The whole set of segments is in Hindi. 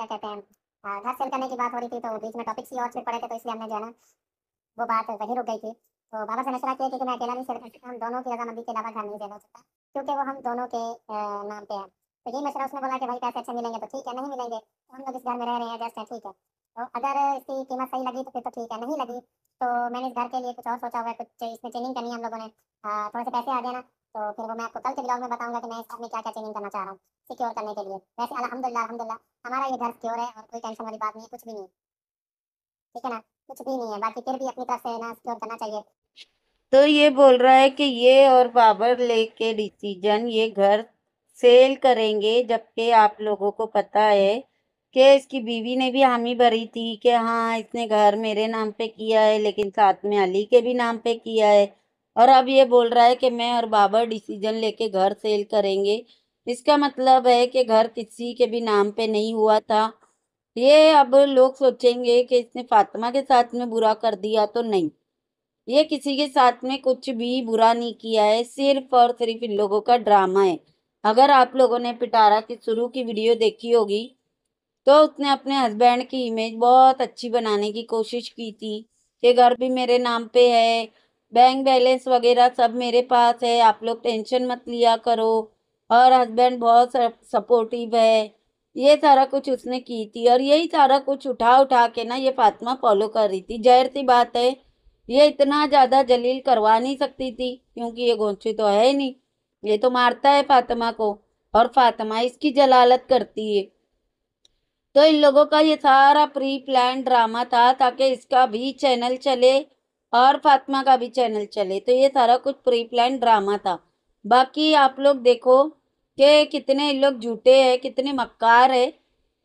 क्या कहते हैं हाँ, घर सेल करने की बात हो रही थी तो बीच में टॉपिक्स ही और छिड़ पड़े थे तो इसलिए हमने जो है ना वो बात वही रुक गई थी तो बाबा से मशवरा किया कि मैं अकेला नहीं सेल कर सकता हम दोनों की रजामंदी के अलावा घर नहीं सेल हो सकता क्योंकि वो हम दोनों के नाम पे है तो यही मशवरा उसने बोला कि भाई पैसे अच्छे मिलेंगे तो ठीक है नहीं मिलेंगे तो हम लोग इस घर में रह रहे हैं एडजस्ट है ठीक है तो अगर इसकी कीमत सही लगी तो फिर तो ठीक है नहीं लगी तो मैंने इस घर के लिए कुछ और सोचा हुआ है कुछ इसमें चेंजिंग करनी है हम लोगों ने थोड़े से पैसे आ गए ना तो फिर वो मैं आपको कल के ब्लॉग में बताऊंगा कि मैं इस घर में क्या क्या चेंजिंग करना चाह रहा हूँ सिक्योर करने के लिए वैसे अलहमदिल्ला अलहमदिल्ला हमारा ये घर सिक्योर है और कोई टेंशन वाली बात नहीं है कुछ भी नहीं ठीक है ना कुछ भी नहीं है बाकी फिर भी अपनी तरफ से ना सिक्योर करना चाहिए तो ये बोल रहा है कि ये और बाबर लेके डिसीजन ये घर सेल करेंगे जबकि आप लोगों को पता है कि इसकी बीवी ने भी हामी भरी थी कि हाँ इसने घर मेरे नाम पे किया है लेकिन साथ में अली के भी नाम पे किया है और अब ये बोल रहा है कि मैं और बाबर डिसीजन लेके घर सेल करेंगे इसका मतलब है कि घर किसी के भी नाम पे नहीं हुआ था ये अब लोग सोचेंगे कि इसने फातिमा के साथ में बुरा कर दिया तो नहीं ये किसी के साथ में कुछ भी बुरा नहीं किया है सिर्फ और सिर्फ इन लोगों का ड्रामा है अगर आप लोगों ने पिटारा की शुरू की वीडियो देखी होगी तो उसने अपने हस्बैंड की इमेज बहुत अच्छी बनाने की कोशिश की थी कि घर भी मेरे नाम पे है बैंक बैलेंस वगैरह सब मेरे पास है आप लोग टेंशन मत लिया करो और हस्बैंड बहुत सपोर्टिव है ये सारा कुछ उसने की थी और यही सारा कुछ उठा उठा के ना ये फातिमा फॉलो कर रही थी जहर सी बात है ये इतना ज़्यादा जलील करवा नहीं सकती थी क्योंकि ये गोंची तो है नहीं ये तो मारता है फातिमा को और फातिमा इसकी जलालत करती है तो इन लोगों का ये सारा प्री प्लान ड्रामा था ताकि इसका भी चैनल चले और फातिमा का भी चैनल चले तो ये सारा कुछ प्री प्लान ड्रामा था बाकी आप लोग देखो कि कितने लोग झूठे हैं कितने मक्कार है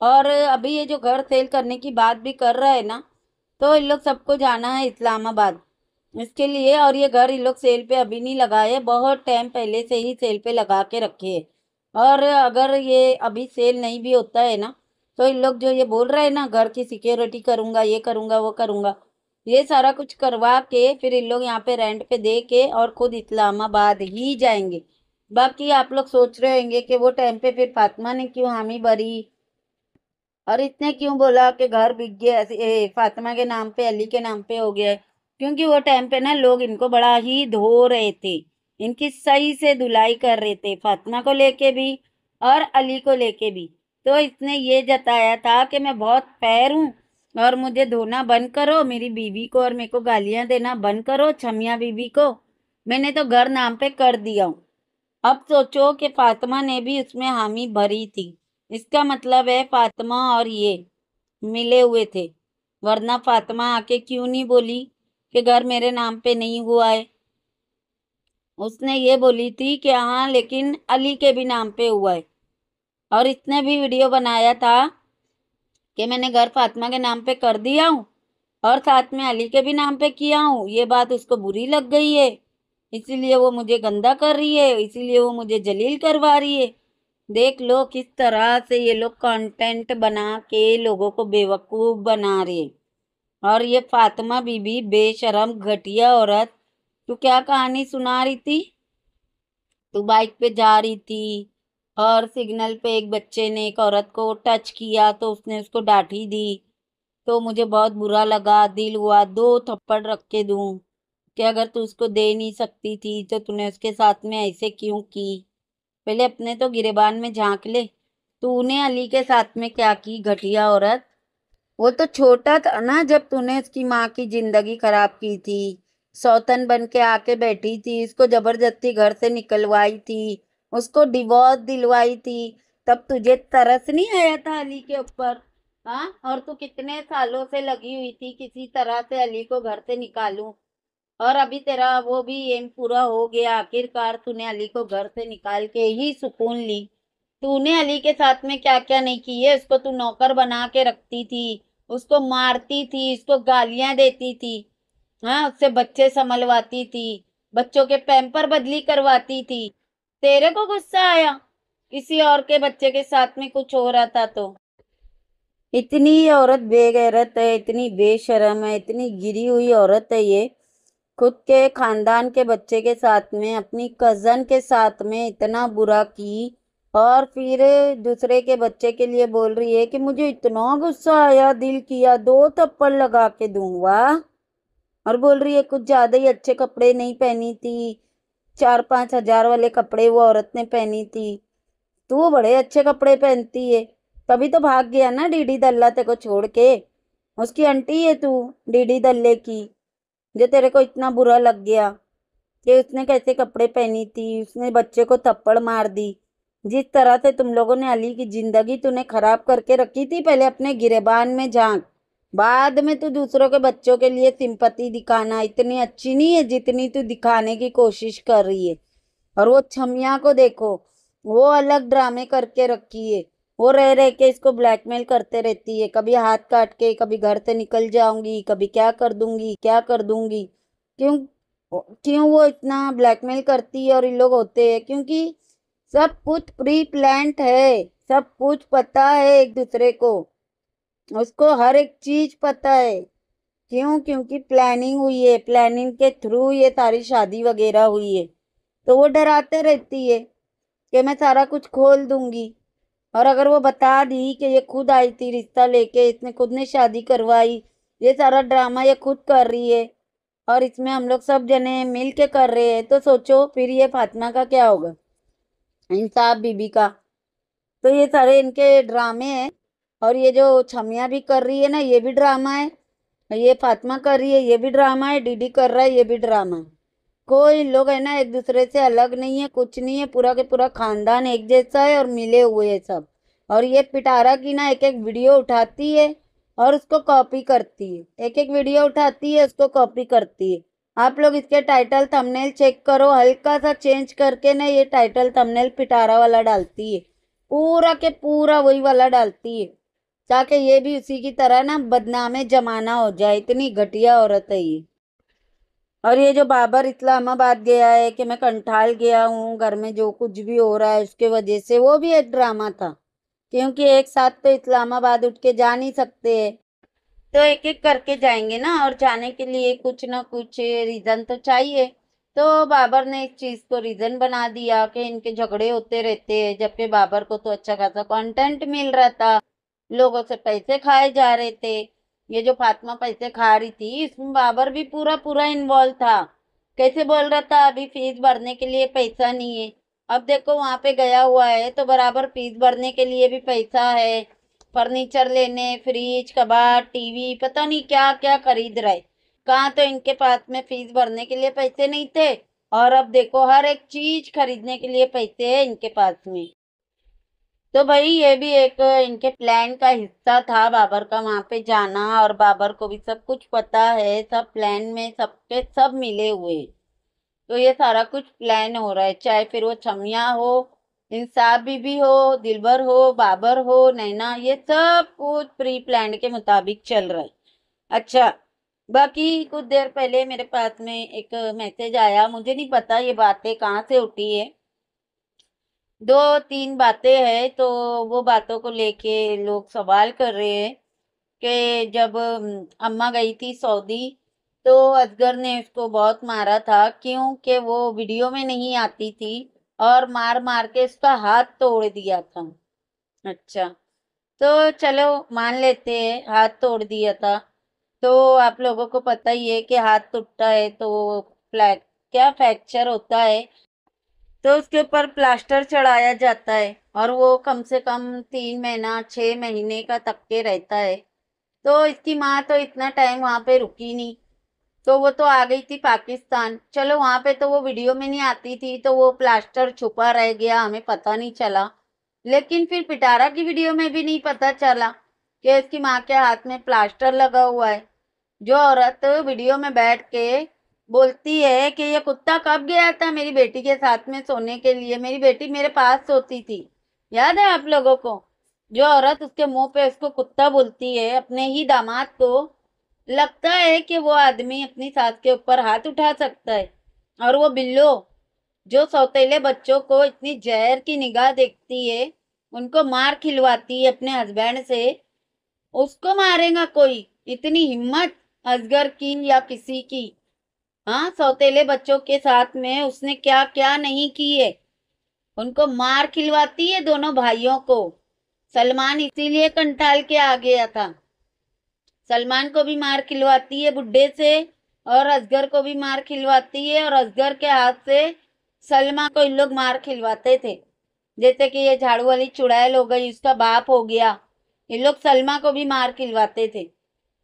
और अभी ये जो घर सेल करने की बात भी कर रहा है ना तो इन लोग सबको जाना है इस्लामाबाद इसके लिए और ये घर इन लोग सेल पे अभी नहीं लगाए बहुत टाइम पहले से ही सेल पे लगा के रखे है और अगर ये अभी सेल नहीं भी होता है ना तो इन लोग जो ये बोल रहे हैं ना घर की सिक्योरिटी करूँगा ये करूँगा वो करूँगा ये सारा कुछ करवा के फिर इन लोग यहाँ पे रेंट पे दे के और ख़ुद इस्लामाबाद ही जाएंगे बाप आप लोग सोच रहे होंगे कि वो टाइम पे फिर फातिमा ने क्यों हामी भरी और इतने क्यों बोला कि घर बिक गया फातिमा के नाम पे अली के नाम पे हो गया क्योंकि वो टाइम पे ना लोग इनको बड़ा ही धो रहे थे इनकी सही से धुलाई कर रहे थे फातिमा को लेके भी और अली को लेके भी तो इसने ये जताया था कि मैं बहुत पैर हूँ और मुझे धोना बंद करो मेरी बीवी को और मेरे को गालियाँ देना बंद करो छमिया बीवी को मैंने तो घर नाम पे कर दिया हूँ अब सोचो कि फातिमा ने भी उसमें हामी भरी थी इसका मतलब है फातिमा और ये मिले हुए थे वरना फातिमा आके क्यों नहीं बोली कि घर मेरे नाम पे नहीं हुआ है उसने ये बोली थी कि हाँ लेकिन अली के भी नाम पे हुआ है और इसने भी वीडियो बनाया था कि मैंने घर फातिमा के नाम पे कर दिया हूँ और साथ में अली के भी नाम पे किया हूँ ये बात उसको बुरी लग गई है इसीलिए वो मुझे गंदा कर रही है इसीलिए वो मुझे जलील करवा रही है देख लो किस तरह से ये लोग कंटेंट बना के लोगों को बेवकूफ़ बना रहे और ये फातिमा बीबी बेशरम घटिया औरत तू क्या कहानी सुना रही थी तू बाइक पे जा रही थी और सिग्नल पे एक बच्चे ने एक औरत को टच किया तो उसने उसको डांटी दी तो मुझे बहुत बुरा लगा दिल हुआ दो थप्पड़ रख के दूँ कि अगर तू उसको दे नहीं सकती थी तो तूने उसके साथ में ऐसे क्यों की पहले अपने तो गिरेबान में झांक ले तूने अली के साथ में क्या की घटिया औरत वो तो छोटा था ना जब तूने उसकी माँ की जिंदगी खराब की थी सौतन बन के आके बैठी थी उसको जबरदस्ती घर से निकलवाई थी उसको डिवोर्स दिलवाई थी तब तुझे तरस नहीं आया था अली के ऊपर हाँ और तू कितने सालों से लगी हुई थी किसी तरह से अली को घर से निकालूं और अभी तेरा वो भी एम पूरा हो गया आखिरकार तूने अली को घर से निकाल के ही सुकून ली तूने अली के साथ में क्या क्या नहीं किए उसको तू नौकर बना के रखती थी उसको मारती थी उसको गालियां देती थी हाँ उससे बच्चे संभलवाती थी बच्चों के पैम्पर बदली करवाती थी तेरे को गुस्सा आया किसी और के बच्चे के साथ में कुछ हो रहा था तो इतनी औरत बेगैरत है इतनी बेशरम है इतनी गिरी हुई औरत है ये खुद के खानदान के बच्चे के साथ में अपनी कज़न के साथ में इतना बुरा की और फिर दूसरे के बच्चे के लिए बोल रही है कि मुझे इतना गुस्सा आया दिल किया दो थप्पड़ लगा के दूंगा और बोल रही है कुछ ज़्यादा ही अच्छे कपड़े नहीं पहनी थी चार पाँच हजार वाले कपड़े वो औरत ने पहनी थी तू बड़े अच्छे कपड़े पहनती है तभी तो भाग गया ना डीडी दल्ला ते को छोड़ के उसकी आंटी है तू डीडी दल्ले की जो तेरे को इतना बुरा लग गया कि उसने कैसे कपड़े पहनी थी उसने बच्चे को थप्पड़ मार दी जिस तरह से तुम लोगों ने अली की ज़िंदगी तूने ख़राब करके रखी थी पहले अपने गिरेबान में झांक बाद में तू दूसरों के बच्चों के लिए सिंपत्ति दिखाना इतनी अच्छी नहीं है जितनी तू दिखाने की कोशिश कर रही है और वो छमिया को देखो वो अलग ड्रामे करके रखी है वो रह रह के इसको ब्लैकमेल करते रहती है कभी हाथ काट के कभी घर से निकल जाऊंगी कभी क्या कर दूंगी क्या कर दूंगी क्यों क्यों वो इतना ब्लैकमेल करती है और इन लोग होते हैं क्योंकि सब कुछ प्री प्लान है सब कुछ पता है एक दूसरे को उसको हर एक चीज पता है क्यों क्योंकि प्लानिंग हुई है प्लानिंग के थ्रू ये सारी शादी वगैरह हुई है तो वो डराते रहती है कि मैं सारा कुछ खोल दूंगी और अगर वो बता दी कि ये खुद आई थी रिश्ता लेके इसने खुद ने शादी करवाई ये सारा ड्रामा ये खुद कर रही है और इसमें हम लोग सब जने मिल के कर रहे हैं तो सोचो फिर ये फातिमा का क्या होगा इंसाफ बीबी का तो ये सारे इनके ड्रामे हैं और ये जो छमिया भी कर रही है ना ये भी ड्रामा है ये फातिमा कर रही है ये भी ड्रामा है डीडी कर रहा है ये भी ड्रामा है कोई लोग है ना एक दूसरे से अलग नहीं है कुछ नहीं है पूरा के पूरा खानदान एक जैसा है और मिले हुए है सब और ये पिटारा की ना एक एक वीडियो उठाती है और उसको कॉपी करती है एक एक वीडियो उठाती है उसको कॉपी करती है आप लोग इसके टाइटल थंबनेल चेक करो हल्का सा चेंज करके ना ये टाइटल थंबनेल पिटारा वाला डालती है पूरा के पूरा वही वाला डालती है ताकि ये भी उसी की तरह ना बदनामे जमाना हो जाए इतनी घटिया औरत है ये और ये जो बाबर इस्लामाबाद गया है कि मैं कंठाल गया हूँ घर में जो कुछ भी हो रहा है उसके वजह से वो भी एक ड्रामा था क्योंकि एक साथ तो इस्लामाबाद उठ के जा नहीं सकते तो एक एक करके जाएंगे ना और जाने के लिए कुछ ना कुछ रीज़न तो चाहिए तो बाबर ने इस चीज़ को रीज़न बना दिया कि इनके झगड़े होते रहते हैं जबकि बाबर को तो अच्छा खासा कंटेंट मिल रहा था लोगों से पैसे खाए जा रहे थे ये जो फातिमा पैसे खा रही थी इसमें बाबर भी पूरा पूरा इन्वॉल्व था कैसे बोल रहा था अभी फीस भरने के लिए पैसा नहीं है अब देखो वहाँ पे गया हुआ है तो बराबर फीस भरने के लिए भी पैसा है फर्नीचर लेने फ्रिज कबाड़ टीवी पता नहीं क्या क्या खरीद रहे कहाँ तो इनके पास में फीस भरने के लिए पैसे नहीं थे और अब देखो हर एक चीज खरीदने के लिए पैसे है इनके पास में तो भाई ये भी एक इनके प्लान का हिस्सा था बाबर का वहाँ पे जाना और बाबर को भी सब कुछ पता है सब प्लान में सबके सब मिले हुए तो ये सारा कुछ प्लान हो रहा है चाहे फिर वो छमिया हो इंसाफ बीबी हो दिलबर हो बाबर हो नैना ये सब कुछ प्री प्लान के मुताबिक चल रहा है अच्छा बाकी कुछ देर पहले मेरे पास में एक मैसेज आया मुझे नहीं पता ये बातें कहाँ से उठी है दो तीन बातें हैं तो वो बातों को लेके लोग सवाल कर रहे हैं कि जब अम्मा गई थी सऊदी तो असगर ने उसको बहुत मारा था क्योंकि वो वीडियो में नहीं आती थी और मार मार के उसका हाथ तोड़ दिया था अच्छा तो चलो मान लेते हैं हाथ तोड़ दिया था तो आप लोगों को पता ही है कि हाथ टूटता है तो फ्लैक क्या फ्रैक्चर होता है तो उसके ऊपर प्लास्टर चढ़ाया जाता है और वो कम से कम तीन महीना छः महीने का तक के रहता है तो इसकी माँ तो इतना टाइम वहाँ पे रुकी नहीं तो वो तो आ गई थी पाकिस्तान चलो वहाँ पे तो वो वीडियो में नहीं आती थी तो वो प्लास्टर छुपा रह गया हमें पता नहीं चला लेकिन फिर पिटारा की वीडियो में भी नहीं पता चला कि इसकी माँ के हाथ में प्लास्टर लगा हुआ है जो औरत वीडियो में बैठ के बोलती है कि ये कुत्ता कब गया था मेरी बेटी के साथ में सोने के लिए मेरी बेटी मेरे पास सोती थी याद है आप लोगों को जो औरत उसके मुंह पे उसको कुत्ता बोलती है अपने ही दामाद को लगता है कि वो आदमी अपनी सास के ऊपर हाथ उठा सकता है और वो बिल्लो जो सौतेले बच्चों को इतनी जहर की निगाह देखती है उनको मार खिलवाती है अपने हस्बैंड से उसको मारेगा कोई इतनी हिम्मत असगर की या किसी की हाँ सौतेले बच्चों के साथ में उसने क्या क्या नहीं किए उनको मार खिलवाती है दोनों भाइयों को सलमान इसीलिए कंटाल के आ गया था सलमान को भी मार खिलवाती है बुढ़े से और असगर को भी मार खिलवाती है और असगर के हाथ से सलमा को इन लोग मार खिलवाते थे जैसे कि ये झाड़ू वाली चुड़ैल हो गई उसका बाप हो गया इन लोग सलमा को भी मार खिलवाते थे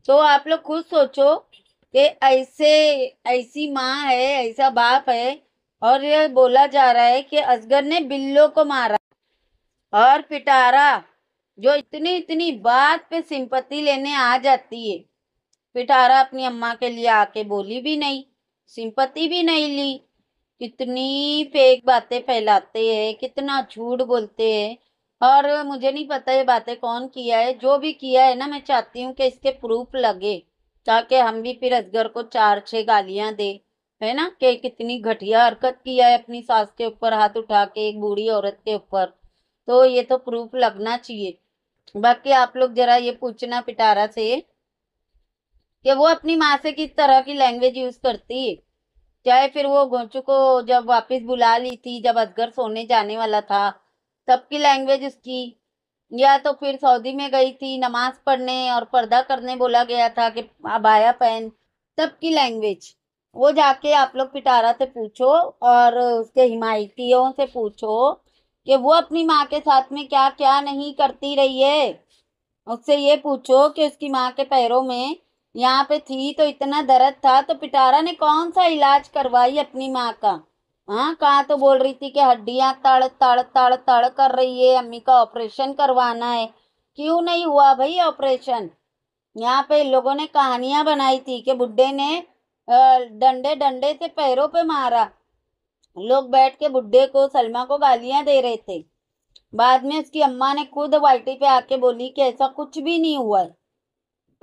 तो आप लोग खुद सोचो कि ऐसे ऐसी माँ है ऐसा बाप है और यह बोला जा रहा है कि असगर ने बिल्लो को मारा और पिटारा जो इतनी इतनी बात पे सिंपत्ति लेने आ जाती है पिटारा अपनी अम्मा के लिए आके बोली भी नहीं सिंपत्ति भी नहीं ली कितनी फेक बातें फैलाते हैं कितना झूठ बोलते हैं और मुझे नहीं पता ये बातें कौन किया है जो भी किया है ना मैं चाहती हूँ कि इसके प्रूफ लगे ताकि हम भी फिर असगर को चार छः गालियाँ दे है ना कि कितनी घटिया हरकत किया है अपनी सास के ऊपर हाथ उठा के एक बूढ़ी औरत के ऊपर तो ये तो प्रूफ लगना चाहिए बाकी आप लोग जरा ये पूछना पिटारा से कि वो अपनी माँ से किस तरह की लैंग्वेज यूज करती है चाहे फिर वो गोचू को जब वापस बुला ली थी जब असगर सोने जाने वाला था तब की लैंग्वेज उसकी या तो फिर सऊदी में गई थी नमाज पढ़ने और पर्दा करने बोला गया था कि अबाया पहन तब की लैंग्वेज वो जाके आप लोग पिटारा से पूछो और उसके हिमायतियों से पूछो कि वो अपनी माँ के साथ में क्या क्या नहीं करती रही है उससे ये पूछो कि उसकी माँ के पैरों में यहाँ पे थी तो इतना दर्द था तो पिटारा ने कौन सा इलाज करवाई अपनी माँ का हाँ कहाँ तो बोल रही थी कि हड्डियाँ तड़ तड़ तड़ तड़ कर रही है अम्मी का ऑपरेशन करवाना है क्यों नहीं हुआ भाई ऑपरेशन यहाँ पे लोगों ने कहानियाँ बनाई थी कि बुढ़े ने डंडे डंडे से पैरों पे मारा लोग बैठ के बुढ़े को सलमा को गालियाँ दे रहे थे बाद में उसकी अम्मा ने खुद वाइटी पे आके बोली कि ऐसा कुछ भी नहीं हुआ है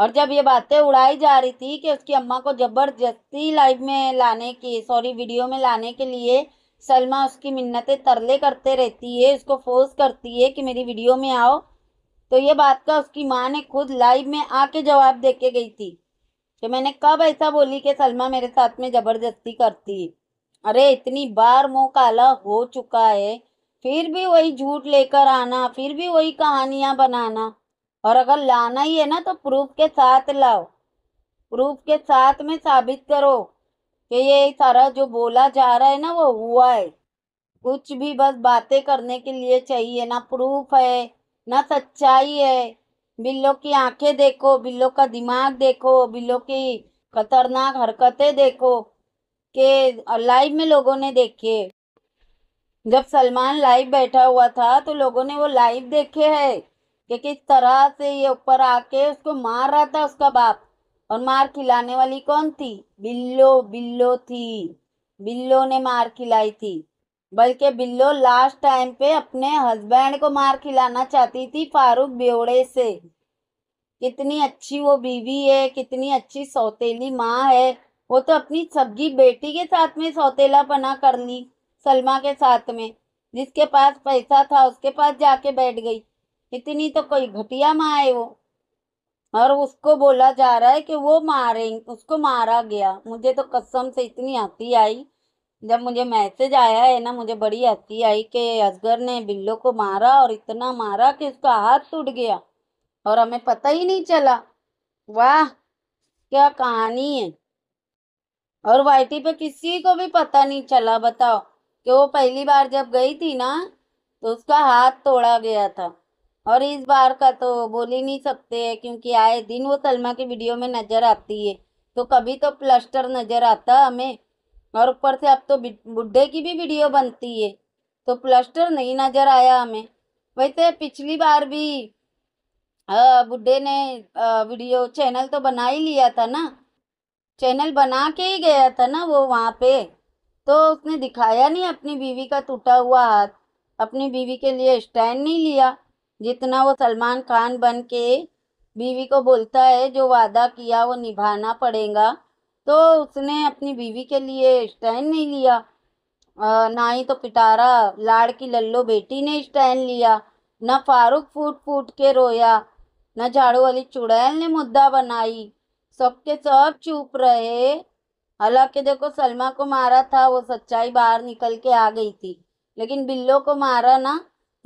और जब ये बातें उड़ाई जा रही थी कि उसकी अम्मा को ज़बरदस्ती लाइव में लाने की सॉरी वीडियो में लाने के लिए सलमा उसकी मिन्नतें तरले करते रहती है उसको फोर्स करती है कि मेरी वीडियो में आओ तो ये बात का उसकी माँ ने खुद लाइव में आके जवाब दे के गई थी कि मैंने कब ऐसा बोली कि सलमा मेरे साथ में ज़बरदस्ती करती है अरे इतनी बार मुँह काला हो चुका है फिर भी वही झूठ लेकर आना फिर भी वही कहानियाँ बनाना और अगर लाना ही है ना तो प्रूफ के साथ लाओ प्रूफ के साथ में साबित करो कि ये सारा जो बोला जा रहा है ना वो हुआ है कुछ भी बस बातें करने के लिए चाहिए ना प्रूफ है ना सच्चाई है बिल्लो की आंखें देखो बिल्लो का दिमाग देखो बिल्लो की खतरनाक हरकतें देखो के लाइव में लोगों ने देखे जब सलमान लाइव बैठा हुआ था तो लोगों ने वो लाइव देखे हैं कि किस तरह से ये ऊपर आके उसको मार रहा था उसका बाप और मार खिलाने वाली कौन थी बिल्लो बिल्लो थी बिल्लो ने मार खिलाई थी बल्कि बिल्लो लास्ट टाइम पे अपने हस्बैंड को मार खिलाना चाहती थी फारूक ब्योड़े से कितनी अच्छी वो बीवी है कितनी अच्छी सौतेली माँ है वो तो अपनी सब्जी बेटी के साथ में सौतेला पना कर ली सलमा के साथ में जिसके पास पैसा था उसके पास जाके बैठ गई इतनी तो कोई घटिया माँ है वो और उसको बोला जा रहा है कि वो मारे उसको मारा गया मुझे तो कसम से इतनी हंसी आई जब मुझे मैसेज आया है ना मुझे बड़ी हंसी आई कि असगर ने बिल्लो को मारा और इतना मारा कि उसका हाथ टूट गया और हमें पता ही नहीं चला वाह क्या कहानी है और वाइटी पे किसी को भी पता नहीं चला बताओ कि वो पहली बार जब गई थी ना तो उसका हाथ तोड़ा गया था और इस बार का तो बोल ही नहीं सकते हैं क्योंकि आए दिन वो सलमा की वीडियो में नज़र आती है तो कभी तो प्लस्टर नज़र आता हमें और ऊपर से अब तो बुढ़े की भी वीडियो बनती है तो प्लस्टर नहीं नज़र आया हमें वैसे पिछली बार भी बुढ़े ने वीडियो चैनल तो बना ही लिया था ना चैनल बना के ही गया था ना वो वहाँ पे तो उसने दिखाया नहीं अपनी बीवी का टूटा हुआ हाथ अपनी बीवी के लिए स्टैंड नहीं लिया जितना वो सलमान खान बन के बीवी को बोलता है जो वादा किया वो निभाना पड़ेगा तो उसने अपनी बीवी के लिए स्टैंड नहीं लिया ना ही तो पिटारा लाड़ की लल्लो बेटी ने स्टैंड लिया ना फारूक फूट फूट के रोया ना झाड़ू वाली चुड़ैल ने मुद्दा बनाई सबके सब चुप रहे हालांकि देखो सलमा को मारा था वो सच्चाई बाहर निकल के आ गई थी लेकिन बिल्लो को मारा ना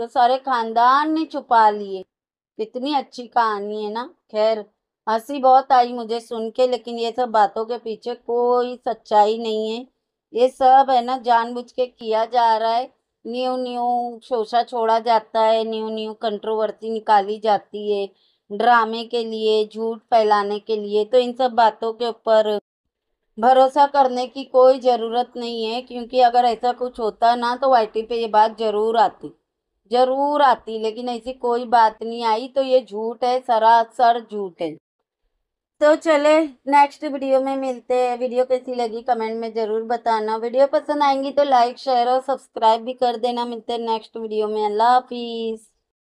तो सारे खानदान ने छुपा लिए कितनी अच्छी कहानी है ना खैर हंसी बहुत आई मुझे सुन के लेकिन ये सब बातों के पीछे कोई सच्चाई नहीं है ये सब है ना जानबूझ के किया जा रहा है न्यू न्यू शोशा छोड़ा जाता है न्यू न्यू कंट्रोवर्सी निकाली जाती है ड्रामे के लिए झूठ फैलाने के लिए तो इन सब बातों के ऊपर भरोसा करने की कोई ज़रूरत नहीं है क्योंकि अगर ऐसा कुछ होता ना तो वाई पे ये बात ज़रूर आती जरूर आती लेकिन ऐसी कोई बात नहीं आई तो ये झूठ है सरासर झूठ है तो चले नेक्स्ट वीडियो में मिलते हैं वीडियो कैसी लगी कमेंट में ज़रूर बताना वीडियो पसंद आएंगी तो लाइक शेयर और सब्सक्राइब भी कर देना मिलते हैं नेक्स्ट वीडियो में अल्लाह हाफिज़